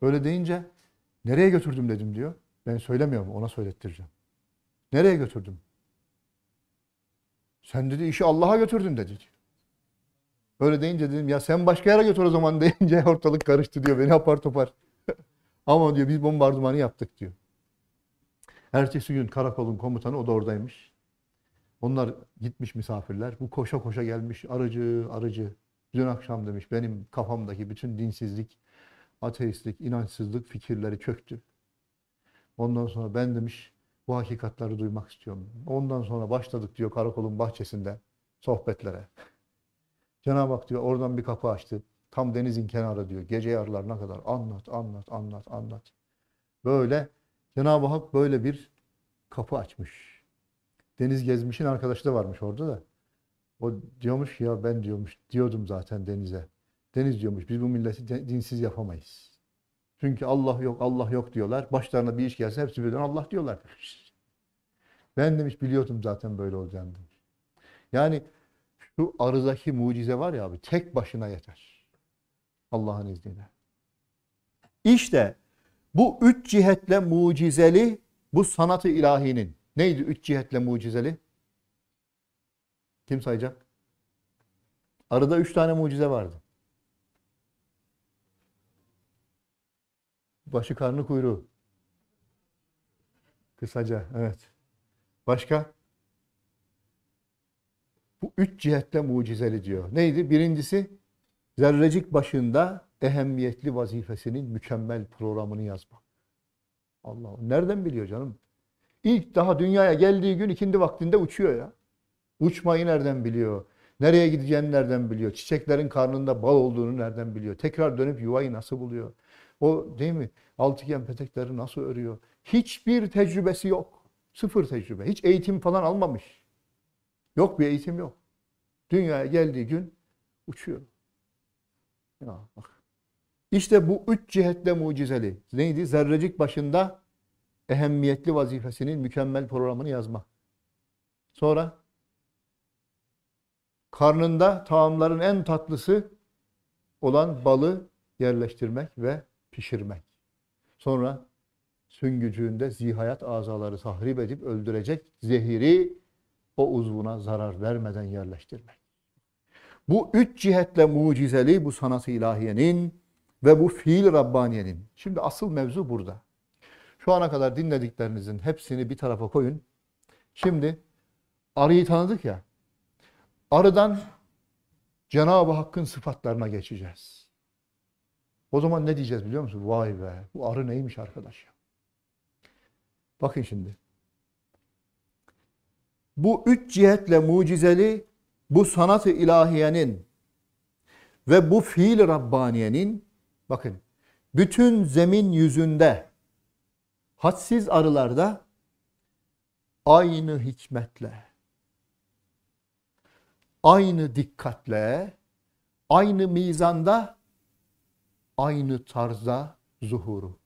Böyle deyince nereye götürdüm dedim diyor. Ben söylemiyorum ona söylettireceğim. Nereye götürdüm? Sen dedi işi Allah'a götürdün dedi. Böyle deyince dedim ya sen başka yere götür o zaman deyince ortalık karıştı diyor beni apar topar. Ama diyor biz bombardımanı yaptık diyor. Ertesi gün karakolun komutanı o da oradaymış. Onlar gitmiş misafirler. Bu koşa koşa gelmiş aracı aracı. Dün akşam demiş benim kafamdaki bütün dinsizlik, ateistlik, inançsızlık fikirleri çöktü. Ondan sonra ben demiş bu hakikatleri duymak istiyorum. Ondan sonra başladık diyor karakolun bahçesinde sohbetlere. Cenab-ı Hak diyor oradan bir kapı açtı. Tam denizin kenarı diyor. Gece yarlarına kadar anlat, anlat, anlat, anlat. Böyle Cenab-ı Hak böyle bir kapı açmış. Deniz gezmişin arkadaşı da varmış orada da. O diyormuş ya ben diyormuş diyordum zaten denize. Deniz diyormuş biz bu milleti dinsiz yapamayız. Çünkü Allah yok, Allah yok diyorlar. Başlarına bir iş gelse hepsi birden Allah diyorlar. Ben demiş biliyordum zaten böyle olacağını demiş. Yani şu arızdaki mucize var ya abi tek başına yeter. Allah'ın izniyle. İşte bu üç cihetle mucizeli bu sanatı ilahinin. Neydi üç cihetle mucizeli? Kim sayacak? Arıda üç tane mucize vardı. Başı karnı kuyruğu. Kısaca evet. Başka? Bu üç cihette mucizeli diyor. Neydi? Birincisi zerrecik başında ehemmiyetli vazifesinin mükemmel programını yazmak. Allah nereden biliyor canım? İlk daha dünyaya geldiği gün ikindi vaktinde uçuyor ya. Uçmayı nereden biliyor? Nereye gideceğini nereden biliyor? Çiçeklerin karnında bal olduğunu nereden biliyor? Tekrar dönüp yuvayı nasıl buluyor? O değil mi? Altıgen petekleri nasıl örüyor? Hiçbir tecrübesi yok. Sıfır tecrübe. Hiç eğitim falan almamış. Yok bir eğitim yok. Dünyaya geldiği gün uçuyor. Ya bak. İşte bu üç cihetle mucizeli. Neydi? Zerrecik başında ehemmiyetli vazifesinin mükemmel programını yazma. Sonra karnında taamların en tatlısı olan balı yerleştirmek ve pişirmek. Sonra süngücüğünde zihayat azaları tahrip edip öldürecek zehiri o uzvuna zarar vermeden yerleştirmek. Bu üç cihetle mucizeli bu sanat ilahiyenin ve bu fiil Rabbaniye'nin. Şimdi asıl mevzu burada. Şu ana kadar dinlediklerinizin hepsini bir tarafa koyun. Şimdi arıyı tanıdık ya. Arıdan Cenab-ı Hakk'ın sıfatlarına geçeceğiz. O zaman ne diyeceğiz biliyor musun? Vay be bu arı neymiş arkadaş ya. Bakın şimdi bu üç cihetle mucizeli bu sanat-ı ilahiyenin ve bu fiil Rabbaniye'nin bakın bütün zemin yüzünde hadsiz arılarda aynı hikmetle aynı dikkatle aynı mizanda aynı tarzda zuhuru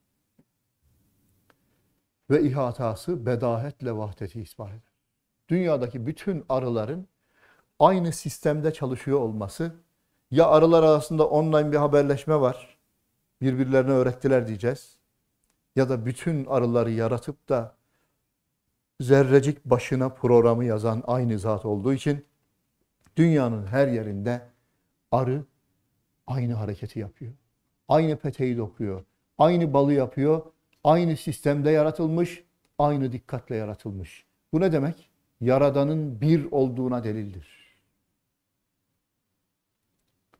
ve ihatası bedahetle vahdeti ispat eder dünyadaki bütün arıların aynı sistemde çalışıyor olması, ya arılar arasında online bir haberleşme var, birbirlerine öğrettiler diyeceğiz, ya da bütün arıları yaratıp da zerrecik başına programı yazan aynı zat olduğu için dünyanın her yerinde arı aynı hareketi yapıyor. Aynı peteği dokuyor, aynı balı yapıyor, aynı sistemde yaratılmış, aynı dikkatle yaratılmış. Bu ne demek? Yaradan'ın bir olduğuna delildir.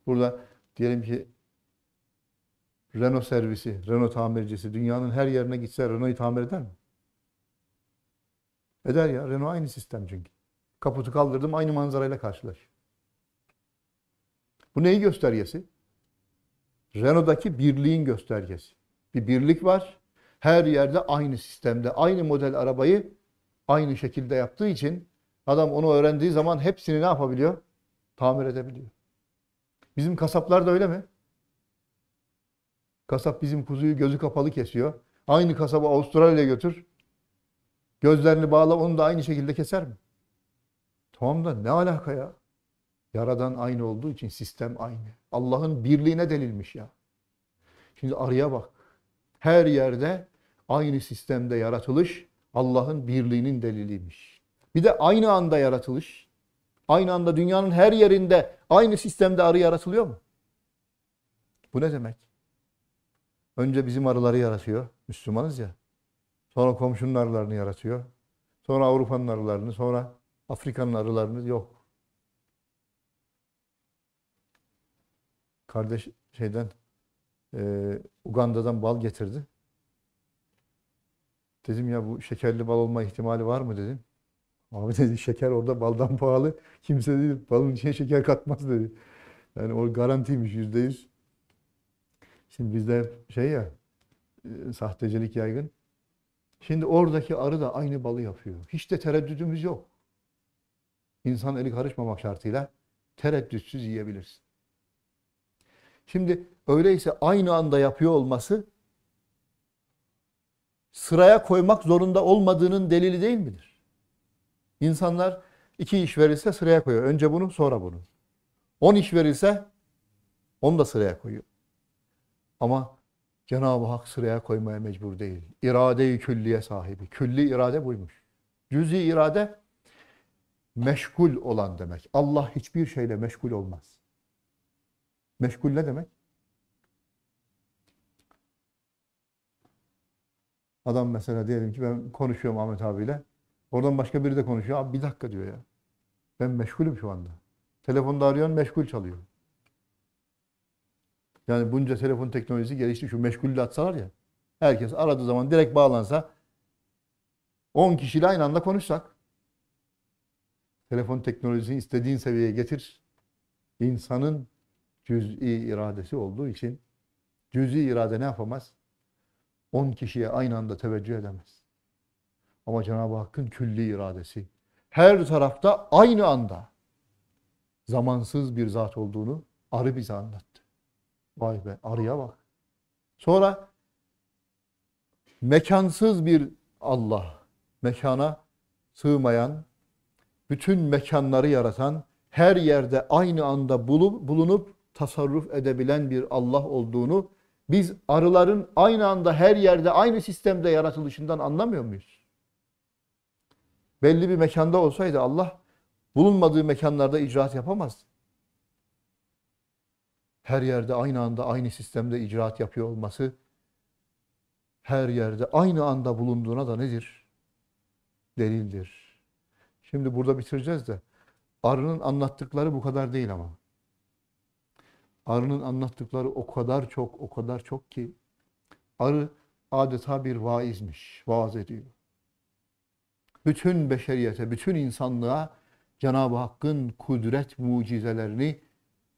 Burada diyelim ki Renault servisi, Renault tamircisi dünyanın her yerine gitse Renault'u tamir eder mi? Eder ya. Renault aynı sistem çünkü. Kaputu kaldırdım aynı manzarayla karşılaş. Bu neyi göstergesi? Renault'daki birliğin göstergesi. Bir birlik var. Her yerde aynı sistemde, aynı model arabayı aynı şekilde yaptığı için adam onu öğrendiği zaman hepsini ne yapabiliyor? Tamir edebiliyor. Bizim kasaplar da öyle mi? Kasap bizim kuzuyu gözü kapalı kesiyor. Aynı kasabı Avustralya'ya götür. Gözlerini bağla onu da aynı şekilde keser mi? Tamam da ne alaka ya? Yaradan aynı olduğu için sistem aynı. Allah'ın birliğine delilmiş ya. Şimdi arıya bak. Her yerde aynı sistemde yaratılış, Allah'ın birliğinin deliliymiş. Bir de aynı anda yaratılış. Aynı anda dünyanın her yerinde aynı sistemde arı yaratılıyor mu? Bu ne demek? Önce bizim arıları yaratıyor. Müslümanız ya. Sonra komşunun arılarını yaratıyor. Sonra Avrupa'nın arılarını, sonra Afrika'nın arılarını yok. Kardeş şeyden e, Uganda'dan bal getirdi. Dedim ya bu şekerli bal olma ihtimali var mı dedim. Abi dedi şeker orada baldan pahalı. Kimse dedi balın içine şeker katmaz dedi. Yani o garantiymiş yüzde yüz. Şimdi bizde şey ya e, sahtecilik yaygın. Şimdi oradaki arı da aynı balı yapıyor. Hiç de tereddüdümüz yok. İnsan eli karışmamak şartıyla tereddütsüz yiyebilirsin. Şimdi öyleyse aynı anda yapıyor olması sıraya koymak zorunda olmadığının delili değil midir? İnsanlar iki iş verirse sıraya koyuyor. Önce bunu sonra bunu. On iş verirse onu da sıraya koyuyor. Ama Cenab-ı Hak sıraya koymaya mecbur değil. İrade-i külliye sahibi. Külli irade buymuş. Cüzi irade meşgul olan demek. Allah hiçbir şeyle meşgul olmaz. Meşgul ne demek? Adam mesela diyelim ki ben konuşuyorum Ahmet abiyle. Oradan başka biri de konuşuyor. Abi bir dakika diyor ya. Ben meşgulüm şu anda. Telefonda arıyorsun meşgul çalıyor. Yani bunca telefon teknolojisi gelişti. Şu meşgulü atsalar ya. Herkes aradığı zaman direkt bağlansa 10 kişiyle aynı anda konuşsak. Telefon teknolojisini istediğin seviyeye getir. İnsanın cüz'i iradesi olduğu için cüz'i irade ne yapamaz? on kişiye aynı anda teveccüh edemez. Ama Cenab-ı Hakk'ın külli iradesi her tarafta aynı anda zamansız bir zat olduğunu arı bize anlattı. Vay be arıya bak. Sonra mekansız bir Allah, mekana sığmayan, bütün mekanları yaratan, her yerde aynı anda bulunup bulunup tasarruf edebilen bir Allah olduğunu biz arıların aynı anda her yerde aynı sistemde yaratılışından anlamıyor muyuz? Belli bir mekanda olsaydı Allah bulunmadığı mekanlarda icraat yapamaz. Her yerde aynı anda aynı sistemde icraat yapıyor olması her yerde aynı anda bulunduğuna da nedir? Delildir. Şimdi burada bitireceğiz de arının anlattıkları bu kadar değil ama. Arı'nın anlattıkları o kadar çok, o kadar çok ki Arı adeta bir vaizmiş, vaaz ediyor. Bütün beşeriyete, bütün insanlığa Cenab-ı Hakk'ın kudret mucizelerini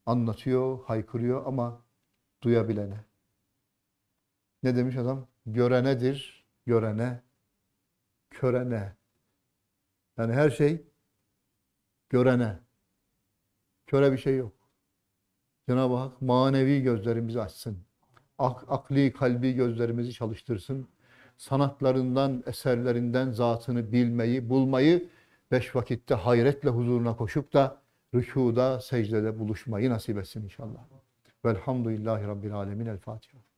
anlatıyor, haykırıyor ama duyabilene. Ne demiş adam? Görenedir, görene, körene. Yani her şey görene. Köre bir şey yok. Cenab-ı Hak manevi gözlerimizi açsın. Ak, akli, kalbi gözlerimizi çalıştırsın. Sanatlarından, eserlerinden zatını bilmeyi, bulmayı beş vakitte hayretle huzuruna koşup da rükuda, secdede buluşmayı nasip etsin inşallah. Velhamdülillahi Rabbil Alemin. El Fatiha.